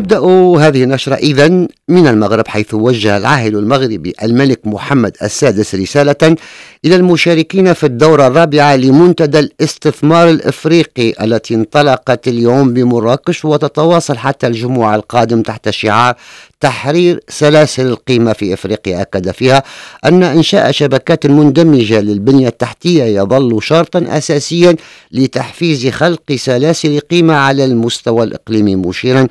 تبدأ هذه النشرة إذا من المغرب حيث وجه العاهل المغربي الملك محمد السادس رسالة إلى المشاركين في الدورة الرابعة لمنتدى الاستثمار الإفريقي التي انطلقت اليوم بمراكش وتتواصل حتى الجمعة القادم تحت شعار تحرير سلاسل القيمة في إفريقيا أكد فيها أن إنشاء شبكات مندمجة للبنية التحتية يظل شرطا أساسيا لتحفيز خلق سلاسل قيمة على المستوى الإقليمي مشيرا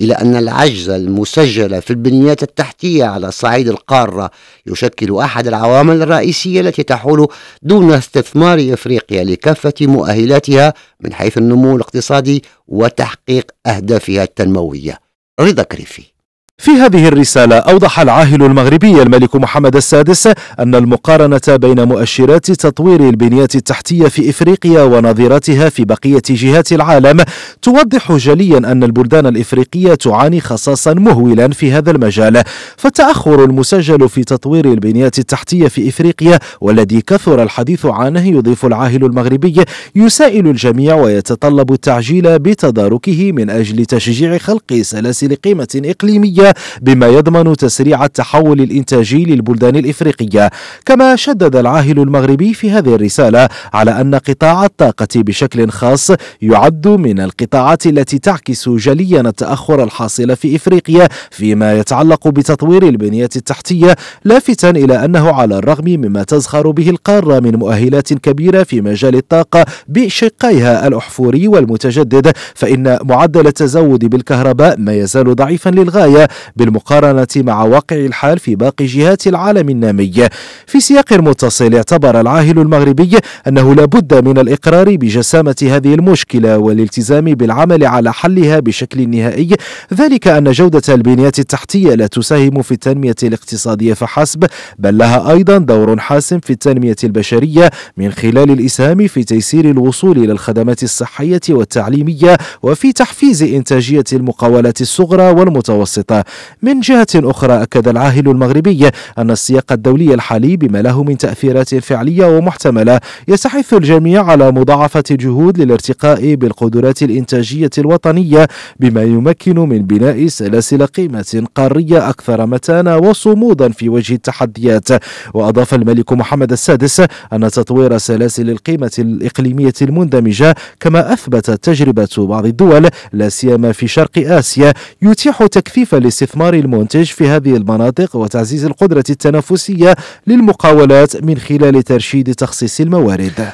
إلى أن العجز المسجل في البنيات التحتية على صعيد القارة يشكل أحد العوامل الرئيسية التي تحول دون استثمار افريقيا لكافه مؤهلاتها من حيث النمو الاقتصادي وتحقيق اهدافها التنمويه رضا كريفي في هذه الرسالة أوضح العاهل المغربي الملك محمد السادس أن المقارنة بين مؤشرات تطوير البنية التحتية في إفريقيا ونظيرتها في بقية جهات العالم توضح جليا أن البلدان الإفريقية تعاني خصاصا مهولا في هذا المجال فالتأخر المسجل في تطوير البنية التحتية في إفريقيا والذي كثر الحديث عنه يضيف العاهل المغربي يسائل الجميع ويتطلب التعجيل بتداركه من أجل تشجيع خلق سلاسل قيمة إقليمية بما يضمن تسريع التحول الإنتاجي للبلدان الإفريقية كما شدد العاهل المغربي في هذه الرسالة على أن قطاع الطاقة بشكل خاص يعد من القطاعات التي تعكس جليا التأخر الحاصل في إفريقيا فيما يتعلق بتطوير البنية التحتية لافتا إلى أنه على الرغم مما تزخر به القارة من مؤهلات كبيرة في مجال الطاقة بشقيها الأحفوري والمتجدد فإن معدل التزود بالكهرباء ما يزال ضعيفا للغاية بالمقارنة مع واقع الحال في باقي جهات العالم النامي في سياق متصل اعتبر العاهل المغربي أنه لابد من الإقرار بجسامة هذه المشكلة والالتزام بالعمل على حلها بشكل نهائي ذلك أن جودة البنية التحتية لا تساهم في التنمية الاقتصادية فحسب بل لها أيضا دور حاسم في التنمية البشرية من خلال الإسهام في تيسير الوصول إلى الخدمات الصحية والتعليمية وفي تحفيز إنتاجية المقاولات الصغرى والمتوسطة من جهة أخرى أكد العاهل المغربي أن السياق الدولي الحالي بما له من تأثيرات فعلية ومحتملة يستحث الجميع على مضاعفة الجهود للارتقاء بالقدرات الإنتاجية الوطنية بما يمكن من بناء سلاسل قيمة قارية أكثر متانة وصمودا في وجه التحديات وأضاف الملك محمد السادس أن تطوير سلاسل القيمة الإقليمية المندمجة كما أثبتت تجربة بعض الدول لا سيما في شرق آسيا يتيح تكثيف استثمار المنتج في هذه المناطق وتعزيز القدرة التنافسية للمقاولات من خلال ترشيد تخصيص الموارد